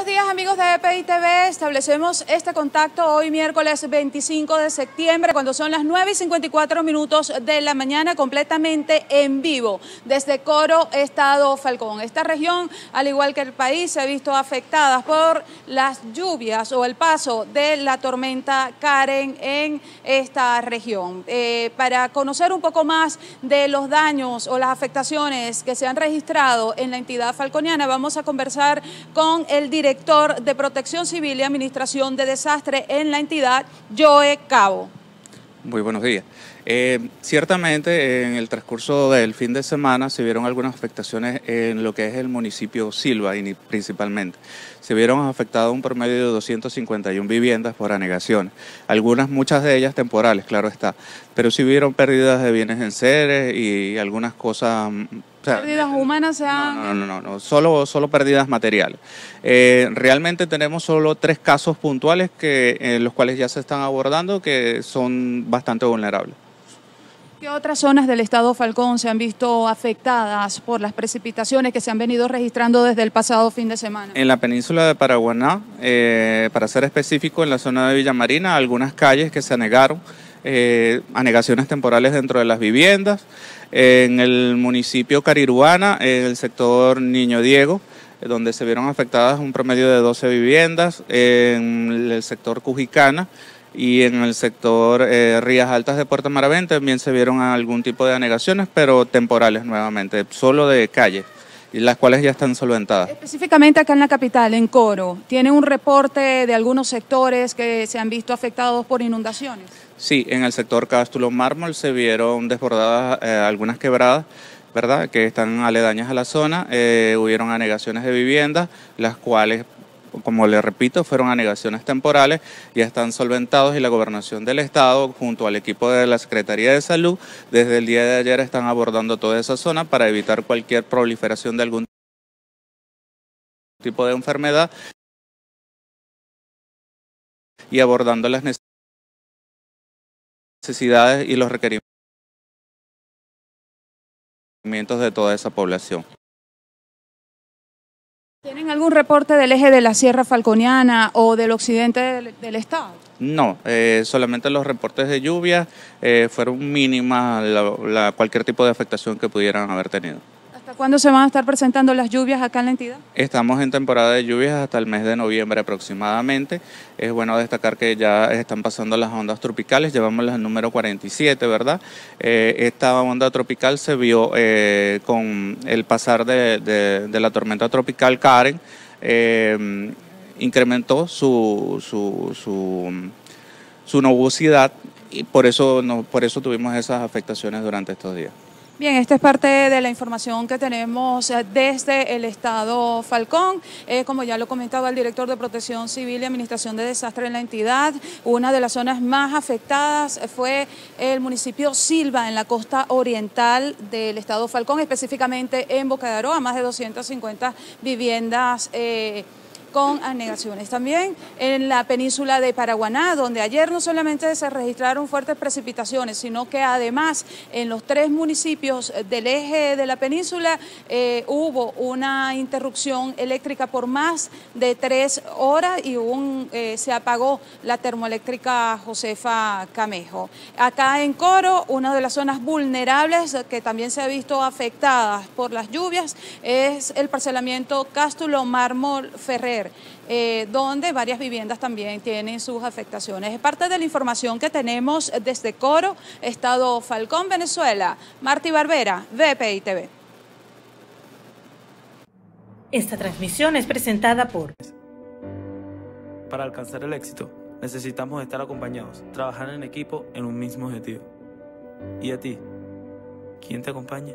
Buenos días amigos de EPI TV, establecemos este contacto hoy miércoles 25 de septiembre cuando son las 9 y 54 minutos de la mañana completamente en vivo desde Coro, Estado Falcón. Esta región, al igual que el país, se ha visto afectada por las lluvias o el paso de la tormenta Karen en esta región. Eh, para conocer un poco más de los daños o las afectaciones que se han registrado en la entidad falconiana, vamos a conversar con el director director de Protección Civil y Administración de Desastre en la entidad, Joe Cabo. Muy buenos días. Eh, ciertamente en el transcurso del fin de semana se vieron algunas afectaciones en lo que es el municipio Silva principalmente. Se vieron afectadas un promedio de 251 viviendas por anegación. algunas, muchas de ellas temporales, claro está, pero sí vieron pérdidas de bienes en seres y algunas cosas mm, ¿Perdidas pérdidas eh, humanas se No, no, no, no, solo, solo pérdidas materiales. Eh, realmente tenemos solo tres casos puntuales que, eh, los cuales ya se están abordando que son bastante vulnerables. ¿Qué otras zonas del estado Falcón se han visto afectadas por las precipitaciones que se han venido registrando desde el pasado fin de semana? En la península de Paraguaná, para ser específico, en la zona de Villa Marina, algunas calles que se anegaron eh, anegaciones temporales dentro de las viviendas. En el municipio Cariruana, en el sector Niño Diego, eh, donde se vieron afectadas un promedio de 12 viviendas. En el sector Cujicana, y en el sector eh, Rías Altas de Puerto Maravén también se vieron algún tipo de anegaciones, pero temporales nuevamente, solo de calle y las cuales ya están solventadas. Específicamente acá en la capital, en Coro, ¿tiene un reporte de algunos sectores que se han visto afectados por inundaciones? Sí, en el sector Cástulo Mármol se vieron desbordadas eh, algunas quebradas. ¿verdad? que están aledañas a la zona, eh, hubieron anegaciones de viviendas, las cuales como le repito, fueron anegaciones temporales, ya están solventados y la gobernación del estado junto al equipo de la Secretaría de Salud desde el día de ayer están abordando toda esa zona para evitar cualquier proliferación de algún tipo de enfermedad y abordando las necesidades y los requerimientos de toda esa población. ¿Tienen algún reporte del eje de la Sierra Falconiana o del occidente del, estado? No, eh, solamente los reportes de lluvia eh, fueron mínimas cualquier tipo de afectación que pudieran haber tenido cuándo se van a estar presentando las lluvias acá en la entidad? Estamos en temporada de lluvias hasta el mes de noviembre aproximadamente. Es bueno destacar que ya están pasando las ondas tropicales, llevamos las número 47, ¿verdad? Eh, esta onda tropical se vio eh, con el pasar de, la tormenta tropical Karen, eh, incrementó su, su, su, nubosidad y por eso, no, por eso tuvimos esas afectaciones durante estos días. Bien, esta es parte de la información que tenemos eh, desde el Estado Falcón. Eh, como ya lo comentaba el director de Protección Civil y Administración de Desastres en la entidad, una de las zonas más afectadas fue el municipio Silva, en la costa oriental del Estado Falcón, específicamente en Boca de Aroa, más de 250 viviendas. Eh, con anegaciones. También en la península de Paraguaná, donde ayer no solamente se registraron fuertes precipitaciones, sino que además en los tres municipios del eje de la península eh, hubo una interrupción eléctrica por más de tres horas y eh, se apagó la termoeléctrica Josefa Camejo. Acá en Coro, una de las zonas vulnerables que también se ha visto afectada por las lluvias es el parcelamiento Cástulo Mármol Ferrer eh, donde varias viviendas también tienen sus afectaciones. Es parte de la información que tenemos desde Coro, Estado Falcón, Venezuela. Marti Barbera, VPI TV. Esta transmisión es presentada por... Para alcanzar el éxito, necesitamos estar acompañados, trabajar en equipo en un mismo objetivo. ¿Y a ti? ¿Quién te acompaña?